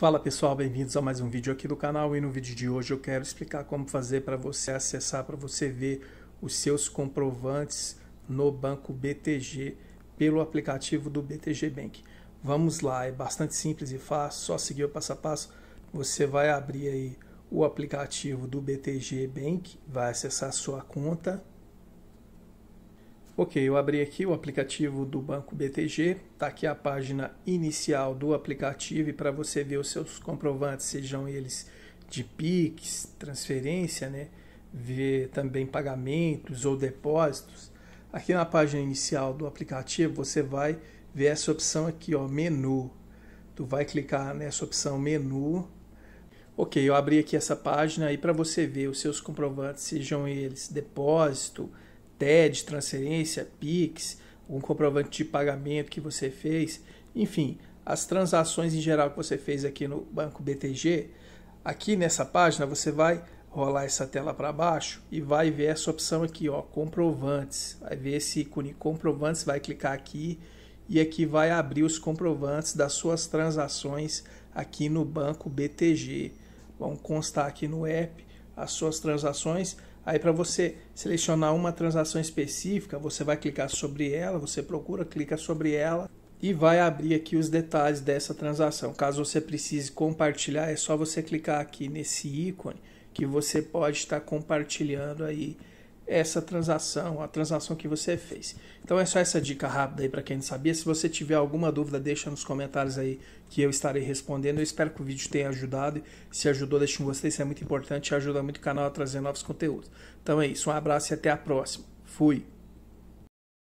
Fala pessoal, bem-vindos a mais um vídeo aqui do canal e no vídeo de hoje eu quero explicar como fazer para você acessar, para você ver os seus comprovantes no banco BTG pelo aplicativo do BTG Bank. Vamos lá, é bastante simples e fácil, só seguir o passo a passo. Você vai abrir aí o aplicativo do BTG Bank, vai acessar a sua conta, Ok, eu abri aqui o aplicativo do Banco BTG, está aqui a página inicial do aplicativo e para você ver os seus comprovantes, sejam eles de PIX, transferência, né? ver também pagamentos ou depósitos. Aqui na página inicial do aplicativo você vai ver essa opção aqui, ó, menu. Tu vai clicar nessa opção menu. Ok, eu abri aqui essa página e para você ver os seus comprovantes, sejam eles depósito, TED, transferência, PIX, um comprovante de pagamento que você fez, enfim, as transações em geral que você fez aqui no Banco BTG, aqui nessa página você vai rolar essa tela para baixo e vai ver essa opção aqui, ó, comprovantes. Vai ver esse ícone comprovantes, vai clicar aqui e aqui vai abrir os comprovantes das suas transações aqui no Banco BTG. Vão constar aqui no app as suas transações Aí para você selecionar uma transação específica, você vai clicar sobre ela, você procura, clica sobre ela e vai abrir aqui os detalhes dessa transação. Caso você precise compartilhar, é só você clicar aqui nesse ícone que você pode estar compartilhando aí essa transação, a transação que você fez. Então é só essa dica rápida aí para quem não sabia. Se você tiver alguma dúvida, deixa nos comentários aí que eu estarei respondendo. Eu espero que o vídeo tenha ajudado. Se ajudou, deixa um gostei, isso é muito importante e ajuda muito o canal a trazer novos conteúdos. Então é isso, um abraço e até a próxima. Fui!